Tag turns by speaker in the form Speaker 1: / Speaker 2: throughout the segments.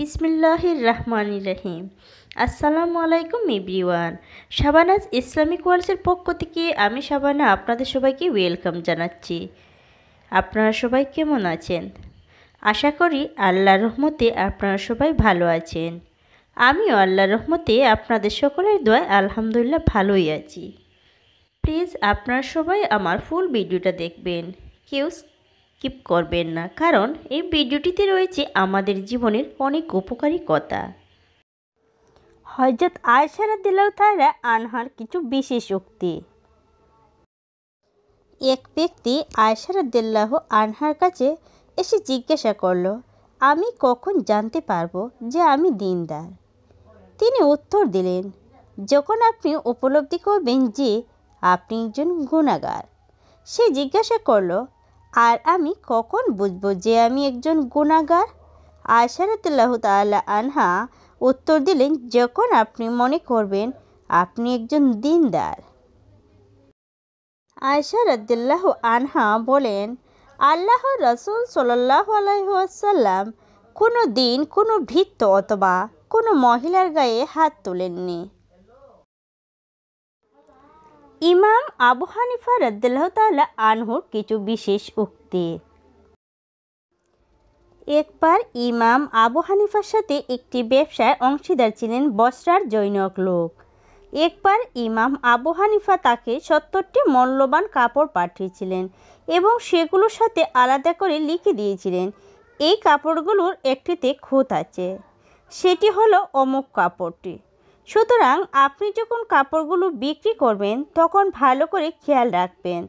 Speaker 1: বিসমিল্লাহির রহমান রহিম আসসালামু আলাইকুম এভরিওয়ান শাবানাজ ইসলামিক ওয়ার্ল্ডসের পক্ষ থেকে আমি শাবানা আপনাদের সবাইকে ওয়েলকাম জানাচ্ছি আপনারা সবাই কেমন আছেন আশা করি আল্লাহ রহমতে আপনারা সবাই ভালো আছেন আমিও আল্লাহ রহমতে আপনাদের সকলের দোয়া আলহামদুলিল্লাহ ভালোই আছি প্লিজ আপনারা সবাই আমার ফুল ভিডিওটা দেখবেন কেউ স্কিপ করবেন না কারণ এই ভিডিওটিতে রয়েছে আমাদের জীবনের অনেক উপকারী কথা হজরত আয়সারা দিলেও তারা আনহার কিছু বিশেষ উক্তি এক ব্যক্তি আয়সারা দিল্লাহ আনহার কাছে এসে জিজ্ঞাসা করল আমি কখন জানতে পারবো যে আমি দিনদার তিনি উত্তর দিলেন যখন আপনি উপলব্ধি করবেন যে আপনি একজন গুণাগার সে জিজ্ঞাসা করলো আর আমি কখন বুঝব যে আমি একজন গুণাগার আশারতুল্লাহ তাল্লাহ আনহা উত্তর দিলেন যখন আপনি মনে করবেন আপনি একজন দিনদার আয়সা আনহা বলেন আল্লাহ রসুল সাল্লাহ আলাইসাল্লাম কোনো দিন কোনো ভিত্ত অথবা কোনো মহিলার গায়ে হাত তোলেননি ইমাম আবু হানিফা রদ্দাল্লাহ তালা আনহুর কিছু বিশেষ উক্তি একবার ইমাম আবু হানিফার সাথে একটি ব্যবসায় অংশীদার ছিলেন বসরার জৈনক লোক একবার ইমাম আবু হানিফা তাকে সত্তরটি মল্যবান কাপড় পাঠিয়েছিলেন এবং সেগুলোর সাথে আলাদা করে লিখে দিয়েছিলেন এই কাপড়গুলোর একটিতে খুঁত আছে সেটি হলো অমুক কাপড়টি সুতরাং আপনি যখন কাপড়গুলো বিক্রি করবেন তখন ভালো করে খেয়াল রাখবেন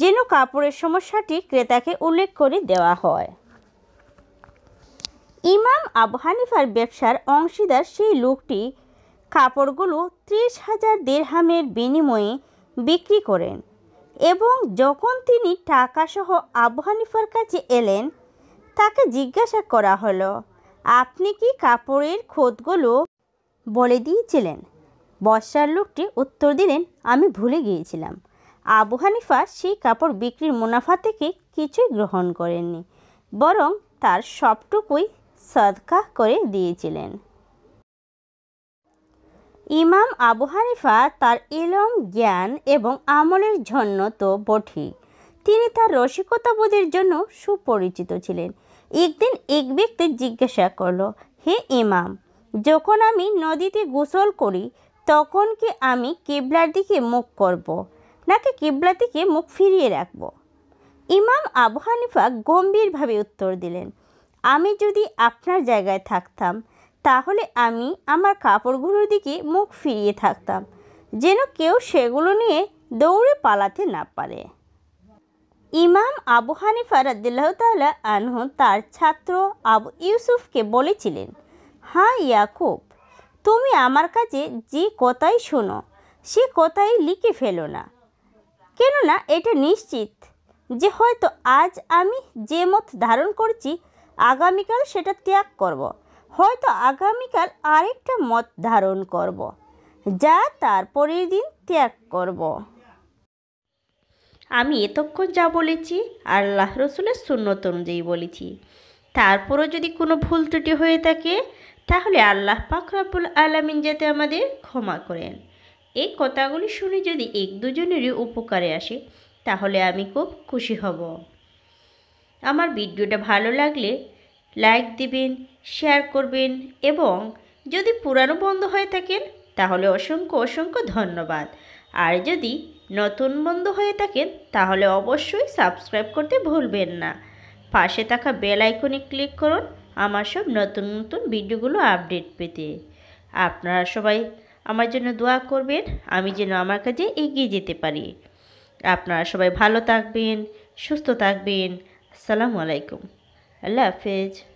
Speaker 1: যেন কাপড়ের সমস্যাটি ক্রেতাকে উল্লেখ করে দেওয়া হয় ইমাম আবু হানিফার ব্যবসার অংশীদার সেই লোকটি কাপড়গুলো ত্রিশ হাজার দেড়হামের বিনিময়ে বিক্রি করেন এবং যখন তিনি টাকাসহ আবু হানিফার কাছে এলেন তাকে জিজ্ঞাসা করা হলো আপনি কি কাপড়ের খোদগুলো বলে দিয়েছিলেন বর্ষার লোকটি উত্তর দিলেন আমি ভুলে গিয়েছিলাম আবু হানিফা সেই কাপড় বিক্রির মুনাফা থেকে কিছুই গ্রহণ করেননি বরং তার সবটুকুই সদকা করে দিয়েছিলেন ইমাম আবু হানিফা তার এলম জ্ঞান এবং আমলের জন্য তো বঠি তিনি তার রসিকতাবোধের জন্য সুপরিচিত ছিলেন একদিন এক ব্যক্তি জিজ্ঞাসা করল হে ইমাম যখন আমি নদীতে গোসল করি তখন কি আমি কেবলার দিকে মুখ করব। নাকি কেবলার দিকে মুখ ফিরিয়ে রাখব ইমাম আবু হানিফা গম্ভীরভাবে উত্তর দিলেন আমি যদি আপনার জায়গায় থাকতাম তাহলে আমি আমার কাপড়গুলোর দিকে মুখ ফিরিয়ে থাকতাম যেন কেউ সেগুলো নিয়ে দৌড়ে পালাতে না পারে ইমাম আবু হানিফা রাদিল্লাহ তাল্লাহ আনহ তার ছাত্র আবু ইউসুফকে বলেছিলেন হ্যাঁ ইয়াকুব তুমি আমার কাছে যে কথাই শোনো সে কথাই লিখে ফেলো না কেননা এটা নিশ্চিত যে হয়তো আজ আমি যে মত ধারণ করছি আগামীকাল সেটা ত্যাগ করব। হয়তো আগামীকাল আরেকটা মত ধারণ করব। যা তারপরের দিন ত্যাগ করব। আমি এতক্ষণ যা বলেছি আল্লাহ রসুলের সুন্নত অনুযায়ী বলেছি তারপরও যদি কোনো ভুল ত্রুটি হয়ে থাকে তাহলে আল্লাহ পাক রাব্বুল আলামিন যাতে আমাদের ক্ষমা করেন এই কথাগুলি শুনে যদি এক দুজনেরই উপকারে আসে তাহলে আমি খুব খুশি হব আমার ভিডিওটা ভালো লাগলে লাইক দিবেন শেয়ার করবেন এবং যদি পুরানো বন্ধ হয়ে থাকেন তাহলে অসংখ্য অসংখ্য ধন্যবাদ আর যদি নতুন বন্ধ হয়ে থাকেন তাহলে অবশ্যই সাবস্ক্রাইব করতে ভুলবেন না পাশে থাকা বেল আইকনে ক্লিক করুন আমার সব নতুন নতুন ভিডিওগুলো আপডেট পেতে আপনারা সবাই আমার জন্য দোয়া করবেন আমি যেন আমার কাজে এগিয়ে যেতে পারি আপনারা সবাই ভালো থাকবেন সুস্থ থাকবেন আসসালামু আলাইকুম আল্লাহ হাফেজ